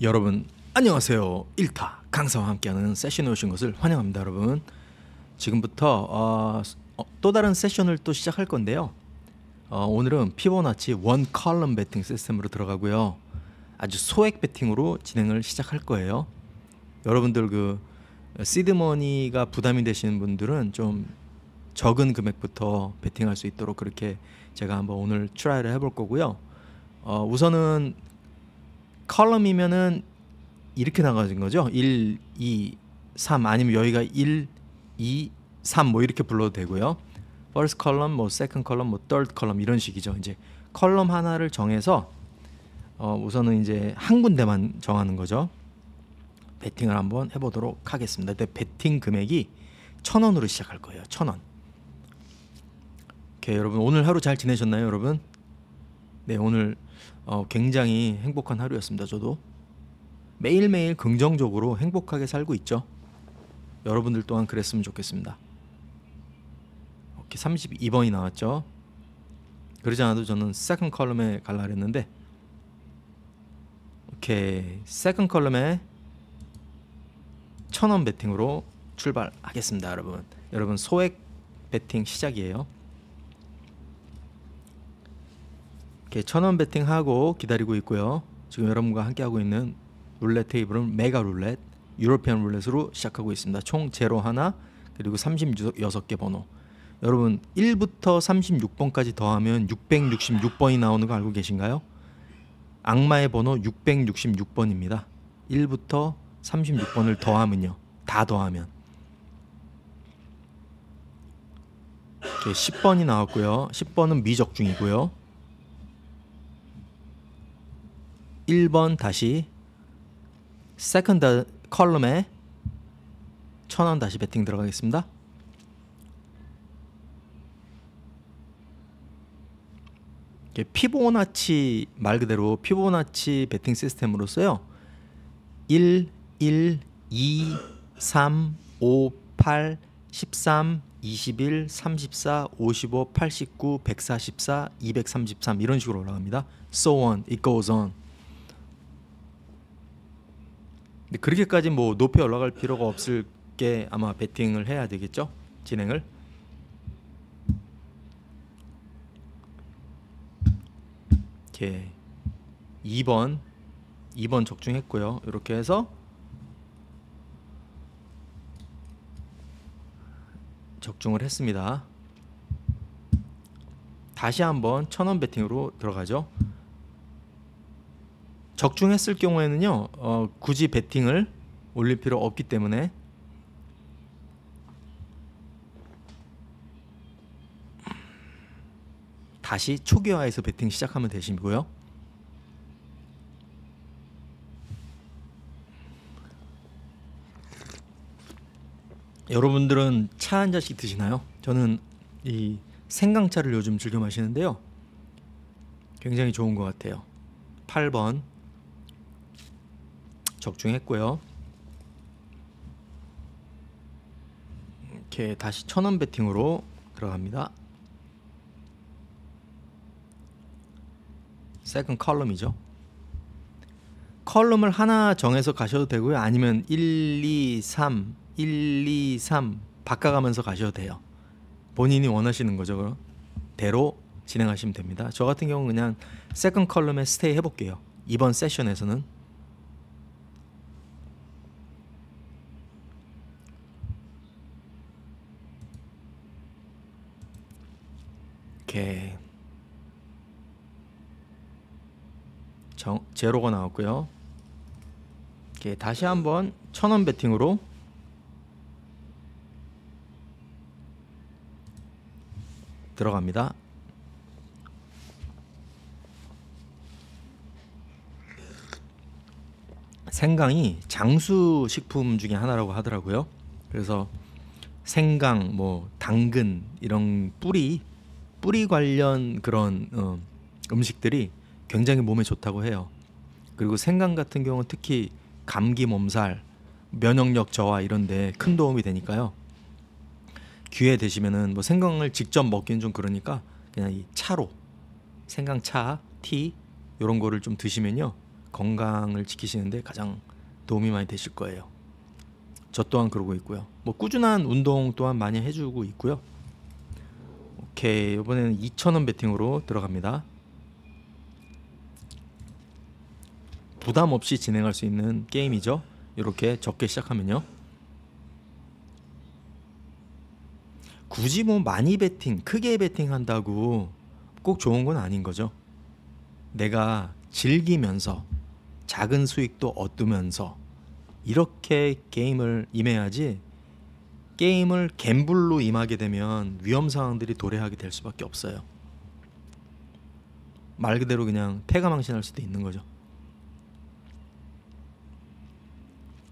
여러분 안녕하세요. 1타 강사와 함께하는 세션에 오신 것을 환영합니다. 여러분 지금부터 어, 어, 또 다른 세션을 또 시작할 건데요. 어, 오늘은 피보나치 원 컬럼 배팅 시스템으로 들어가고요. 아주 소액 배팅으로 진행을 시작할 거예요. 여러분들 그 시드머니가 부담이 되시는 분들은 좀 적은 금액부터 베팅할 수 있도록 그렇게 제가 한번 오늘 트라이를 해볼 거고요. 어, 우선은 컬럼이면은 이렇게 나가진 거죠. 1, 2, 3 아니면 여기가 1, 2, 3 뭐 이렇게 불러도 되고요. first column, 뭐 second column, 뭐 third column 이런 식이죠. 이제 컬럼 하나를 정해서 어, 우선은 이제 한 군데만 정하는 거죠. 배팅을 한번 해보도록 하겠습니다. 근데 베팅 금액이 천 원으로 시작할 거예요. 천 원. 오케이 여러분 오늘 하루 잘 지내셨나요, 여러분? 네 오늘 어, 굉장히 행복한 하루였습니다. 저도 매일매일 긍정적으로 행복하게 살고 있죠. 여러분들 또한 그랬으면 좋겠습니다. 이렇게 32번이 나왔죠. 그러지 않아도 저는 세컨 컬럼에 갈라 그랬는데 오케이 세컨 컬럼에 천원 베팅으로 출발하겠습니다 여러분 여러분 소액 베팅 시작이에요 이렇게 천원 베팅하고 기다리고 있고요. 지금 여러분과 함께하고 있는 룰렛 테이블은 메가 룰렛, 유로피안 룰렛으로 시작하고 있습니다. 총 제로 하나 그리고 36개 번호. 여러분 1부터 36번까지 더하면 666번이 나오는 거 알고 계신가요? 악마의 번호 666번입니다. 1부터 36번을 더하면요. 다 더하면. 이렇게 10번이 나왔고요. 10번은 미적중이고요. 1번 다시 세컨드 컬럼에 천원 다시 배팅 들어가겠습니다. 피보나치 말 그대로 피보나치 배팅 시스템으로서요. 1 1 2 3 5 8 13 21 34 55 89 144 233 이런 식으로 올라갑니다. So on it goes on. 근데 그렇게까지 뭐 높이 올라갈 필요가 없을 게 아마 배팅을 해야 되겠죠? 진행을. 이렇게 2번 2번 적중했고요. 이렇게 해서 적중을 했습니다. 다시 한번 천원 배팅으로 들어가죠. 적중했을 경우에는요 어, 굳이 배팅을 올릴 필요 없기 때문에 다시 초기화해서 배팅 시작하면 되시고요. 여러분들은 차 한 잔씩 드시나요? 저는 이 생강차를 요즘 즐겨 마시는데요. 굉장히 좋은 것 같아요. 8번 적중했고요. 이렇게 다시 천원 배팅으로 들어갑니다. 세컨 컬럼이죠. 컬럼을 하나 정해서 가셔도 되고요. 아니면 1, 2, 3, 1, 2, 3 바꿔가면서 가셔도 돼요. 본인이 원하시는 거죠. 그럼 대로 진행하시면 됩니다. 저 같은 경우는 그냥 세컨 컬럼에 스테이 해볼게요. 이번 세션에서는 이렇게 정, 제로가 나왔고요. 오케이, 다시 한번 천원 배팅으로 들어갑니다. 생강이 장수 식품 중에 하나라고 하더라고요. 그래서 생강, 뭐 당근 이런 뿌리 뿌리 관련 그런 어, 음식들이 굉장히 몸에 좋다고 해요. 그리고 생강 같은 경우 는 특히 감기 몸살, 면역력 저하 이런데 큰 도움이 되니까요. 귀에 드시면은뭐 생강을 직접 먹기는 좀 그러니까 그냥 이 차로 생강차, 티 이런 거를 좀 드시면요 건강을 지키시는데 가장 도움이 많이 되실 거예요. 저 또한 그러고 있고요. 뭐 꾸준한 운동 또한 많이 해주고 있고요. 오케이 이번에는 2,000원 베팅으로 들어갑니다 부담 없이 진행할 수 있는 게임이죠 이렇게 적게 시작하면요 굳이 뭐 많이 베팅 크게 베팅한다고 꼭 좋은 건 아닌 거죠 내가 즐기면서 작은 수익도 얻으면서 이렇게 게임을 임해야지 게임을 갬블로 임하게 되면 위험 상황들이 도래하게 될 수밖에 없어요. 말 그대로 그냥 패가망신할 수도 있는 거죠.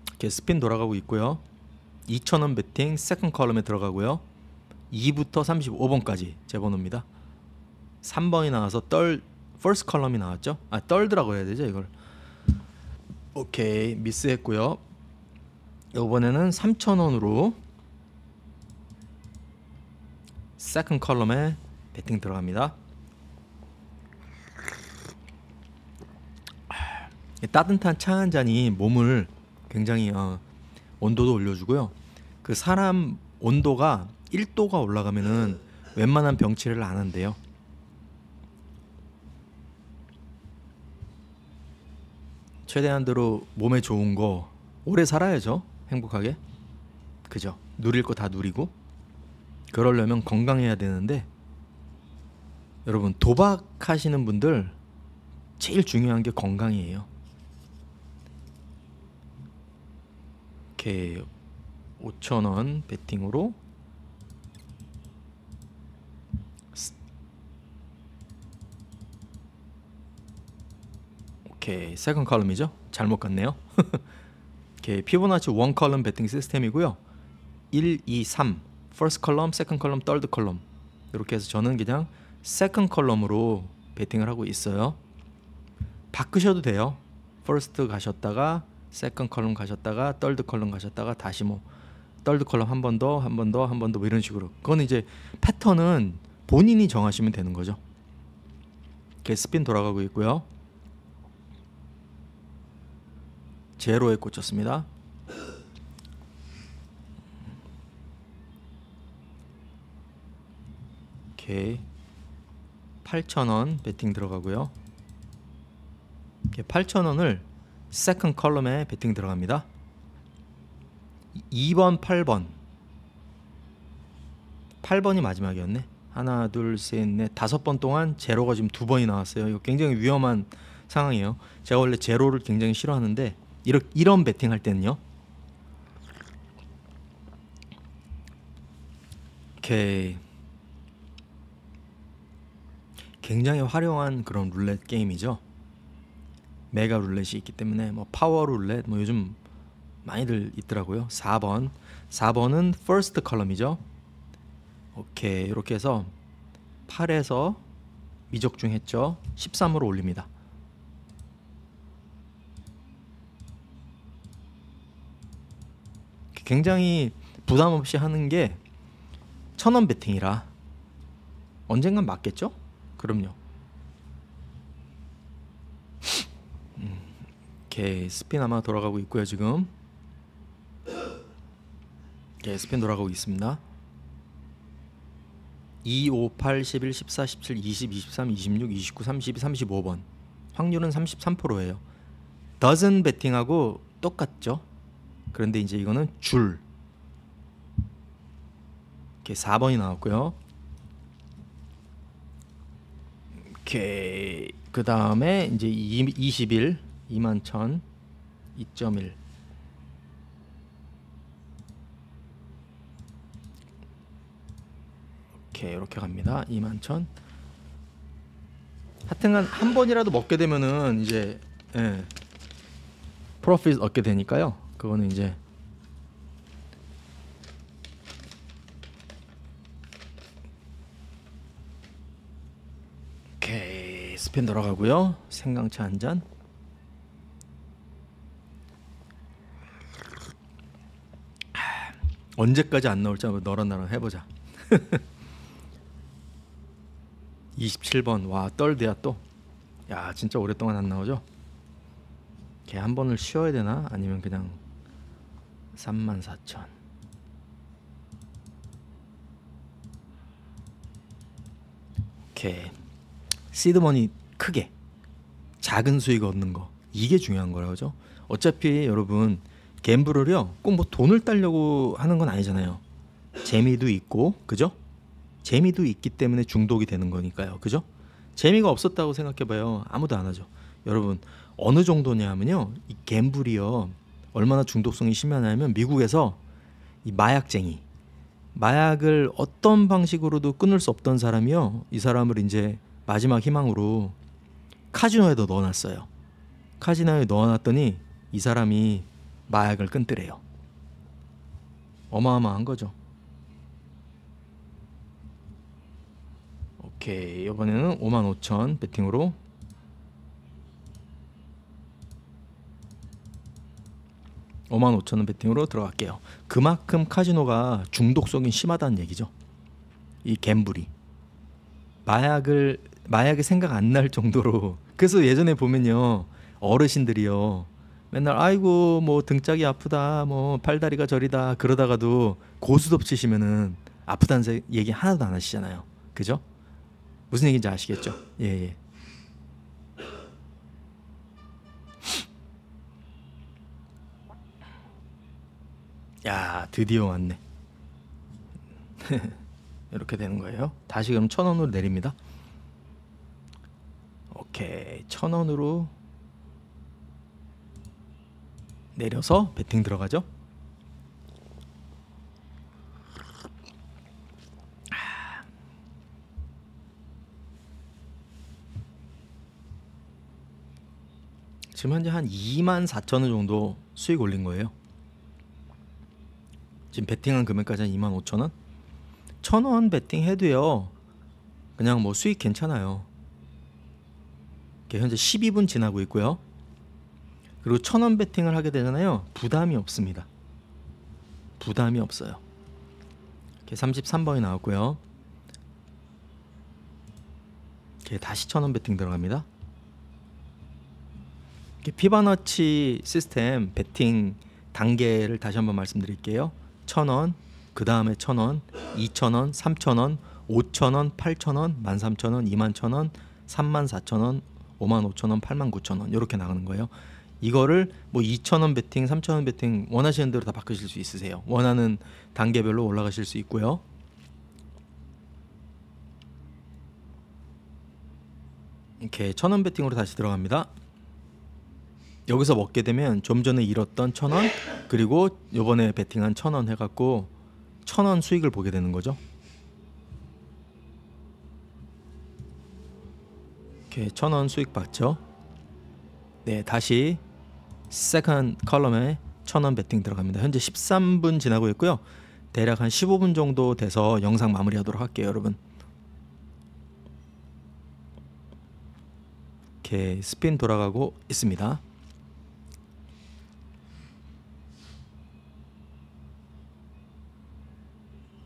이렇게 스핀 돌아가고 있고요. 2,000원 베팅 세컨 컬럼에 들어가고요. 2부터 35번까지 제 번호입니다. 3번이 나와서 떨 퍼스트 컬럼이 나왔죠? 아 떨드라고 해야 되죠 이걸. 오케이 미스했고요. 이번에는 3,000원으로 세컨 컬럼에 배팅 들어갑니다. 따뜻한 차 한 잔이 몸을 굉장히 어, 온도도 올려주고요. 그 사람 온도가 1도가 올라가면은 웬만한 병치를 안 한대요. 최대한대로 몸에 좋은 거 오래 살아야죠. 행복하게. 그죠? 누릴 거 다 누리고 그러려면 건강해야 되는데 여러분 도박하시는 분들 제일 중요한 게 건강이에요. 이렇게 5천 원 베팅으로 오케이 세컨 칼럼이죠? 잘못 갔네요. 이렇게 피보나치 원 칼럼 베팅 시스템이고요. 1, 2, 3 first column, second column, third column 이렇게 해서 저는 그냥 second column으로 베팅을 하고 있어요. 바꾸셔도 돼요. first 가셨다가 second column 가셨다가 third column 가셨다가 다시 뭐 third column 한 번 더, 한 번 더, 한 번더뭐 이런 식으로. 그건 이제 패턴은 본인이 정하시면 되는 거죠. 이렇게 스핀 돌아가고 있고요. 제로에 꽂혔습니다. 오케이 8,000원 배팅 들어가고요 이렇게 8,000원을 세컨 컬럼에 배팅 들어갑니다 2번 8번 8번이 마지막이었네 하나 둘셋넷 다섯 번 동안 제로가 지금 두 번이 나왔어요 이거 굉장히 위험한 상황이에요 제가 원래 제로를 굉장히 싫어하는데 이런, 이런 배팅 할 때는요 오케이 굉장히 화려한 그런 룰렛 게임이죠. 메가 룰렛이 있기 때문에 뭐 파워 룰렛 뭐 요즘 많이들 있더라고요. 4번. 4번은 퍼스트 컬럼이죠 오케이. 이렇게 해서 8에서 미적중 했죠. 13으로 올립니다. 굉장히 부담 없이 하는 게 천원 배팅이라 언젠간 맞겠죠? 그럼요. 음, 스핀 아마 돌아가고 있고요 지금. 예, 스핀 돌아가고 있습니다. 2, 5, 8, 11, 14, 17, 20, 23, 26, 29, 32, 35번 확률은 33%예요. d o 베팅하고 똑같죠. 그런데 이제 이거는 줄 이렇게 4번이 나왔고요. 오케이. 그 다음에 이제 21 21,000 2.1 오케이 이렇게 갑니다. 21,000 하여튼간 한 번이라도 먹게 되면은 이제 예, 프로핏 얻게 되니까요. 그거는 이제 뒤편 돌아가고요. 생강차 한 잔. 언제까지 안 나올지 한번 너랑 나랑 해보자. 27번 와 떨대야 또. 야 진짜 오랫동안 안 나오죠? 걔한 번을 쉬어야 되나? 아니면 그냥 34,000. 오케이. 시드머니 크게 작은 수익 얻는 거 이게 중요한 거라고죠. 어차피 여러분 갬블을요 꼭 뭐 돈을 따려고 하는 건 아니잖아요. 재미도 있고 그죠? 재미도 있기 때문에 중독이 되는 거니까요. 그죠? 재미가 없었다고 생각해봐요. 아무도 안 하죠. 여러분 어느 정도냐 하면요 이 갬블이요 얼마나 중독성이 심하냐면 미국에서 이 마약쟁이 마약을 어떤 방식으로도 끊을 수 없던 사람이요 이 사람을 이제 마지막 희망으로 카지노에도 넣어놨어요. 카지노에 넣어놨더니 이 사람이 마약을 끊더래요. 어마어마한 거죠. 오케이 이번에는 55,000 배팅으로 5만 오천 원 베팅으로 들어갈게요. 그만큼 카지노가 중독성이 심하다는 얘기죠. 이 갬블이 마약을 마약이 생각 안 날 정도로 그래서 예전에 보면요 어르신들이요 맨날 아이고 뭐 등짝이 아프다 뭐 팔다리가 저리다 그러다가도 고스톱 치시면은 아프다는 얘기 하나도 안 하시잖아요 그죠 무슨 얘기인지 아시겠죠 예 예. 야 드디어 왔네 이렇게 되는 거예요 다시 그럼 천 원으로 내립니다 오케이 천 원으로 내려서 배팅 들어가죠. 지금 현재 한 2만 4천 원 정도 수익 올린 거예요. 지금 베팅한 금액까지 한 2만 5천 원? 천원 베팅해도요. 그냥 뭐 수익 괜찮아요. 현재 12분 지나고 있고요. 그리고 천원 베팅을 하게 되잖아요. 부담이 없습니다. 부담이 없어요. 이렇게 33번이 나왔고요. 이렇게 다시 천원 베팅 들어갑니다. 이렇게 피바너치 시스템 베팅 단계를 다시 한번 말씀드릴게요. 천원, 그 다음에 천원, 이천원, 삼천원, 오천원, 팔천원, 만삼천원, 이만천원, 삼만사천원, 5만 5천 원, 8만 9천 원 이렇게 나가는 거예요. 이거를 뭐 2천 원 베팅, 3천 원 베팅 원하시는 대로 다 바꾸실 수 있으세요. 원하는 단계별로 올라가실 수 있고요. 이렇게 천원 베팅으로 다시 들어갑니다. 여기서 먹게 되면 좀 전에 잃었던 천원 그리고 요번에 베팅한 천원 해갖고 천원 수익을 보게 되는 거죠. 이렇게 천원 수익 받죠. 네, 다시 세컨 컬럼에 천원 베팅 들어갑니다. 현재 13분 지나고 있고요. 대략 한 15분 정도 돼서 영상 마무리하도록 할게요, 여러분. 이렇게 스핀 돌아가고 있습니다.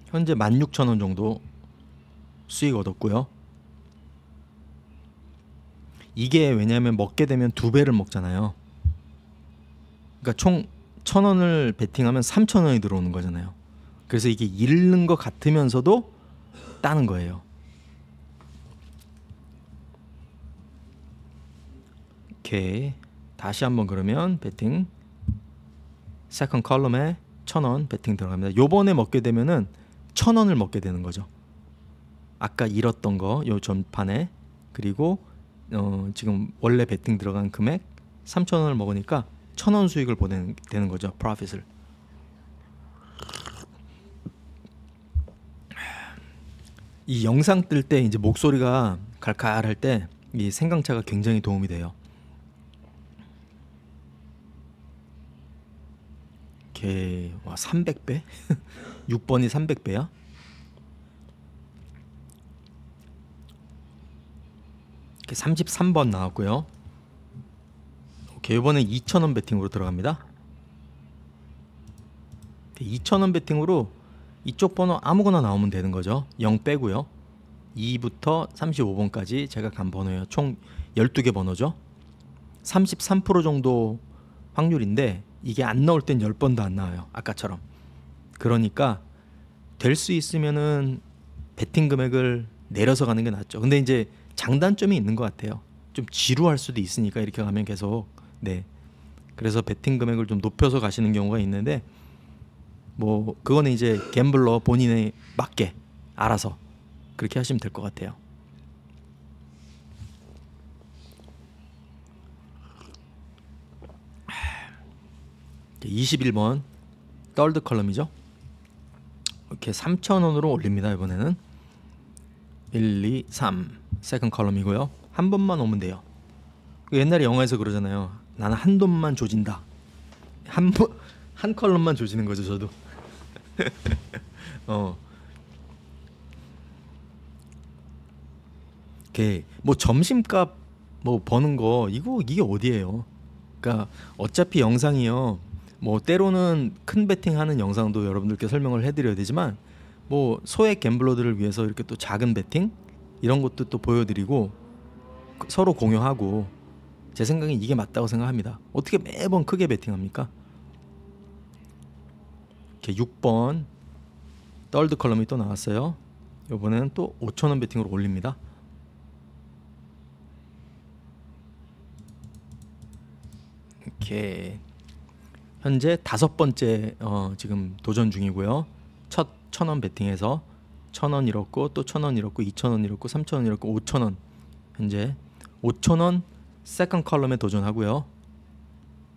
현재 16,000원 정도 수익 얻었고요. 이게 왜냐하면 먹게 되면 두 배를 먹잖아요. 그러니까 총천 원을 베팅하면 삼천 원이 들어오는 거잖아요. 그래서 이게 잃는 것 같으면서도 따는 거예요. 오케이. 다시 한번 그러면 베팅 세컨 컬럼에 천원 베팅 들어갑니다. 요번에 먹게 되면은 천 원을 먹게 되는 거죠. 아까 잃었던 거요 전판에 그리고 어, 지금 원래 베팅 들어간 금액 3천 원을 먹으니까 천원 수익을 보내는 되는 거죠. 프로핏을. 이 영상 뜰 때 이제 목소리가 갈칼할 때 이 생강차가 굉장히 도움이 돼요. 오케이. 와, 300배? 6번이 300배야? 33번 나왔고요. 오케이, 이번엔 2,000원 베팅으로 들어갑니다. 2,000원 베팅으로 이쪽 번호 아무거나 나오면 되는 거죠. 0 빼고요. 2부터 35번까지 제가 간 번호예요. 총 12개 번호죠. 33% 정도 확률인데 이게 안 나올 땐 10번도 안 나와요. 아까처럼. 그러니까 될 수 있으면은 베팅 금액을 내려서 가는 게 낫죠. 근데 이제 장단점이 있는 것 같아요. 좀 지루할 수도 있으니까 이렇게 가면 계속 네. 그래서 베팅 금액을 좀 높여서 가시는 경우가 있는데 뭐 그거는 이제 갬블러 본인에 맞게 알아서 그렇게 하시면 될 것 같아요. 2 1번 떨드 컬럼이죠. 이렇게 3 0 0 0 원으로 올립니다 이번에는. 1, 2, 3 세컨 컬럼이고요. 한 번만 오면 돼요. 옛날에 영화에서 그러잖아요. 나는 한 돈만 조진다. 한번한 컬럼만 조지는 거죠, 저도. 어. 뭐 점심값 뭐 버는 거 이거 이게 어디예요? 그러니까 어차피 영상이요. 뭐 때로는 큰 베팅하는 영상도 여러분들께 설명을 해드려야 되지만 뭐 소액 갬블러들을 위해서 이렇게 또 작은 베팅 이런 것도 또 보여드리고 그 서로 공유하고 제 생각엔 이게 맞다고 생각합니다. 어떻게 매번 크게 베팅합니까? 이렇게 6번 떨드 컬럼이 또 나왔어요. 이번에는 또 5천원 베팅으로 올립니다. 이렇게 현재 다섯 번째 어, 지금 도전 중이고요. 첫 천원 베팅해서 천원 잃었고 또천원 잃었고 이천 원 잃었고 삼천 원 잃었고 오천 원 현재 오천 원 세컨 컬럼에 도전하고요.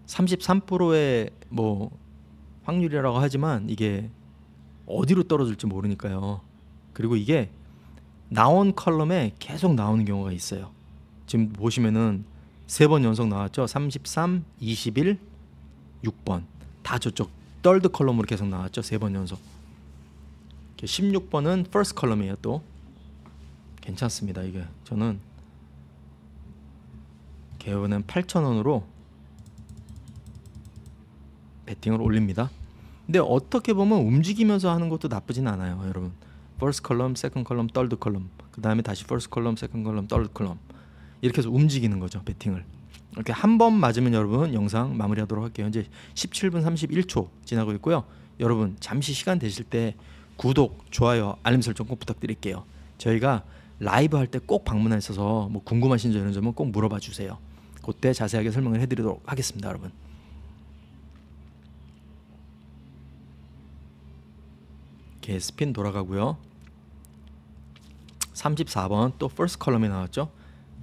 33%의 뭐 확률이라고 하지만 이게 어디로 떨어질지 모르니까요. 그리고 이게 나온 컬럼에 계속 나오는 경우가 있어요. 지금 보시면은 세 번 연속 나왔죠. 33, 21, 6번 다 저쪽 떨드 컬럼으로 계속 나왔죠. 세 번 연속. 16번은 first column이에요 또 괜찮습니다 이게 저는 개요는 8,000원으로 배팅을 올립니다 근데 어떻게 보면 움직이면서 하는 것도 나쁘진 않아요 여러분 first column, second column, third column 그 다음에 다시 first column, second column, third column 이렇게 해서 움직이는 거죠 배팅을 이렇게 한 번 맞으면 여러분 영상 마무리하도록 할게요. 현재 17분 31초 지나고 있고요. 여러분 잠시 시간 되실 때 구독, 좋아요, 알림 설정 꼭 부탁드릴게요. 저희가 라이브 할 때 꼭 방문하셔서 뭐 궁금하신 점은꼭 물어봐 주세요. 그때 자세하게 설명을 해드리도록 하겠습니다, 여러분. 이렇게 스핀 돌아가고요. 34번 또 퍼스트 컬럼이 나왔죠.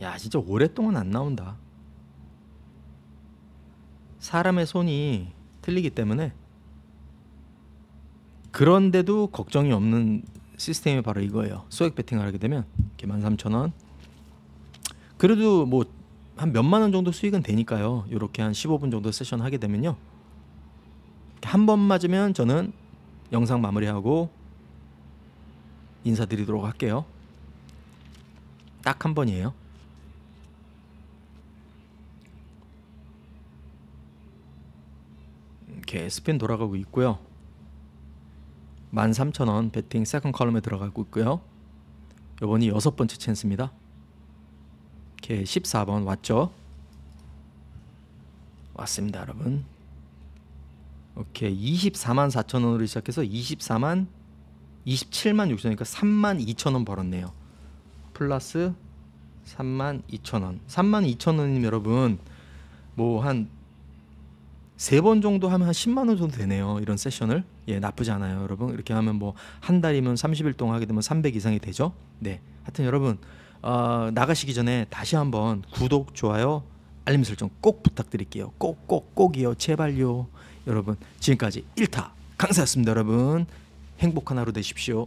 야 진짜 오랫동안 안 나온다. 사람의 손이 틀리기 때문에 그런데도 걱정이 없는 시스템이 바로 이거예요. 소액 베팅을 하게 되면 이게 13,000원 그래도 뭐 한 몇만 원 정도 수익은 되니까요. 이렇게 한 15분 정도 세션 하게 되면요. 한 번 맞으면 저는 영상 마무리하고 인사드리도록 할게요. 딱 한 번이에요. 이렇게 스핀 돌아가고 있고요. 13,000원 배팅 세컨 컬럼에 들어가고 있고요. 요번이 여섯 번째 찬스입니다. 개 14번 왔죠? 왔습니다, 여러분. 오케이. 2 4 4 0 0 0원으로 시작해서 24만 27만 6천이니까 3 0 0 0원 벌었네요. 플러스 3 2 0 0 0원 3만 2 0원이면 여러분 뭐한 세번 정도 하면 한 10만 원 정도 되네요. 이런 세션을. 예, 나쁘지 않아요, 여러분. 이렇게 하면 뭐 한 달이면 30일 동안 하게 되면 300 이상이 되죠. 네. 하여튼 여러분 어, 나가시기 전에 다시 한번 구독, 좋아요, 알림 설정 꼭 부탁드릴게요. 꼭 꼭 꼭이요. 제발요. 여러분 지금까지 1타 강사였습니다, 여러분. 행복한 하루 되십시오.